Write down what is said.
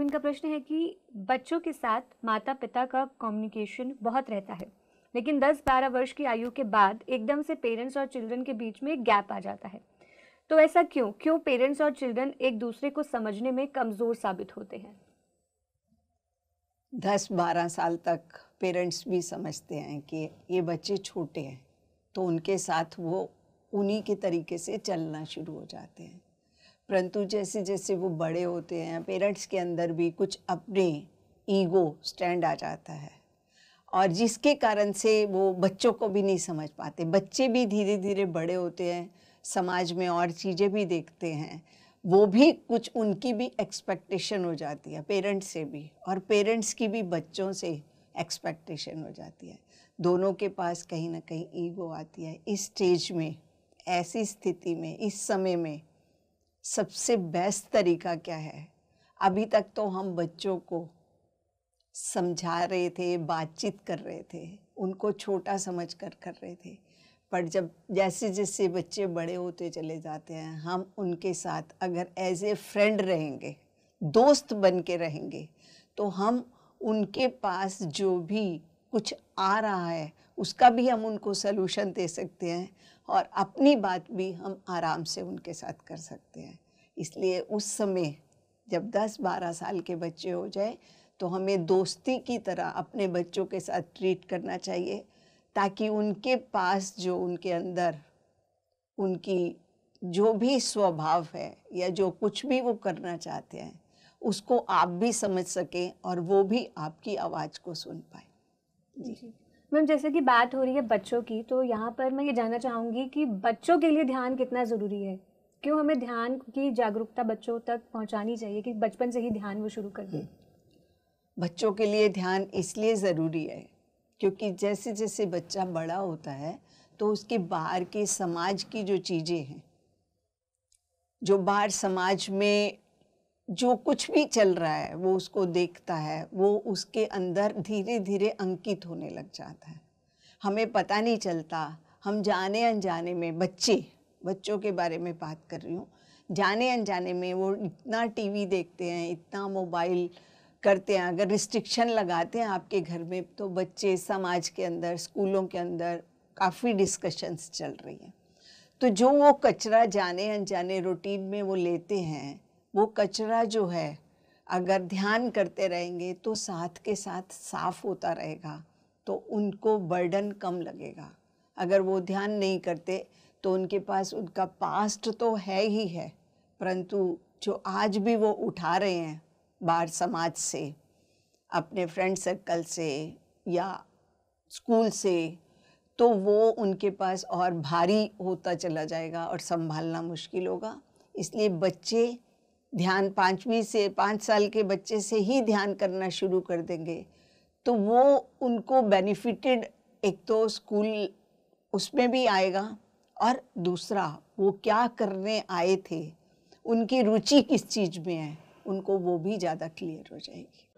अब इनका प्रश्न है कि बच्चों के साथ माता पिता का कम्युनिकेशन बहुत रहता है लेकिन 10-12 वर्ष की आयु के बाद एकदम से पेरेंट्स और चिल्ड्रन के बीच में एक गैप आ जाता है तो ऐसा क्यों क्यों पेरेंट्स और चिल्ड्रन एक दूसरे को समझने में कमज़ोर साबित होते हैं दस बारह साल तक पेरेंट्स भी समझते हैं कि ये बच्चे छोटे हैं तो उनके साथ वो उन्हीं के तरीके से चलना शुरू हो जाते हैं परंतु जैसे जैसे वो बड़े होते हैं पेरेंट्स के अंदर भी कुछ अपने ईगो स्टैंड आ जाता है और जिसके कारण से वो बच्चों को भी नहीं समझ पाते बच्चे भी धीरे धीरे बड़े होते हैं समाज में और चीज़ें भी देखते हैं वो भी कुछ उनकी भी एक्सपेक्टेशन हो जाती है पेरेंट्स से भी और पेरेंट्स की भी बच्चों से एक्सपेक्टेशन हो जाती है दोनों के पास कहीं ना कहीं ईगो आती है इस स्टेज में ऐसी स्थिति में इस समय में सबसे बेस्ट तरीका क्या है अभी तक तो हम बच्चों को समझा रहे थे बातचीत कर रहे थे उनको छोटा समझ कर कर रहे थे पर जब जैसे जैसे बच्चे बड़े होते चले जाते हैं हम उनके साथ अगर एज ए फ्रेंड रहेंगे दोस्त बन के रहेंगे तो हम उनके पास जो भी कुछ आ रहा है उसका भी हम उनको सलूशन दे सकते हैं और अपनी बात भी हम आराम से उनके साथ कर सकते हैं इसलिए उस समय जब 10-12 साल के बच्चे हो जाए तो हमें दोस्ती की तरह अपने बच्चों के साथ ट्रीट करना चाहिए ताकि उनके पास जो उनके अंदर उनकी जो भी स्वभाव है या जो कुछ भी वो करना चाहते हैं उसको आप भी समझ सकें और वो भी आपकी आवाज़ को सुन पाए जी मैम जैसे कि बात हो रही है बच्चों की तो यहाँ पर मैं ये जानना चाहूँगी कि बच्चों के लिए ध्यान कितना ज़रूरी है क्यों हमें ध्यान की जागरूकता बच्चों तक पहुँचानी चाहिए कि बचपन से ही ध्यान वो शुरू कर दें बच्चों के लिए ध्यान इसलिए ज़रूरी है क्योंकि जैसे जैसे बच्चा बड़ा होता है तो उसके बाहर के समाज की जो चीज़ें हैं जो बाहर समाज में जो कुछ भी चल रहा है वो उसको देखता है वो उसके अंदर धीरे धीरे अंकित होने लग जाता है हमें पता नहीं चलता हम जाने अनजाने में बच्चे बच्चों के बारे में बात कर रही हूँ जाने अनजाने में वो इतना टीवी देखते हैं इतना मोबाइल करते हैं अगर रिस्ट्रिक्शन लगाते हैं आपके घर में तो बच्चे समाज के अंदर स्कूलों के अंदर काफ़ी डिस्कशंस चल रही हैं तो जो वो कचरा जाने अनजाने रूटीन में वो लेते हैं वो कचरा जो है अगर ध्यान करते रहेंगे तो साथ के साथ साफ होता रहेगा तो उनको बर्डन कम लगेगा अगर वो ध्यान नहीं करते तो उनके पास उनका पास्ट तो है ही है परंतु जो आज भी वो उठा रहे हैं बाहर समाज से अपने फ्रेंड सर्कल से या स्कूल से तो वो उनके पास और भारी होता चला जाएगा और संभालना मुश्किल होगा इसलिए बच्चे ध्यान पाँचवीं से पाँच साल के बच्चे से ही ध्यान करना शुरू कर देंगे तो वो उनको बेनिफिटेड एक तो स्कूल उसमें भी आएगा और दूसरा वो क्या करने आए थे उनकी रुचि किस चीज़ में है उनको वो भी ज़्यादा क्लियर हो जाएगी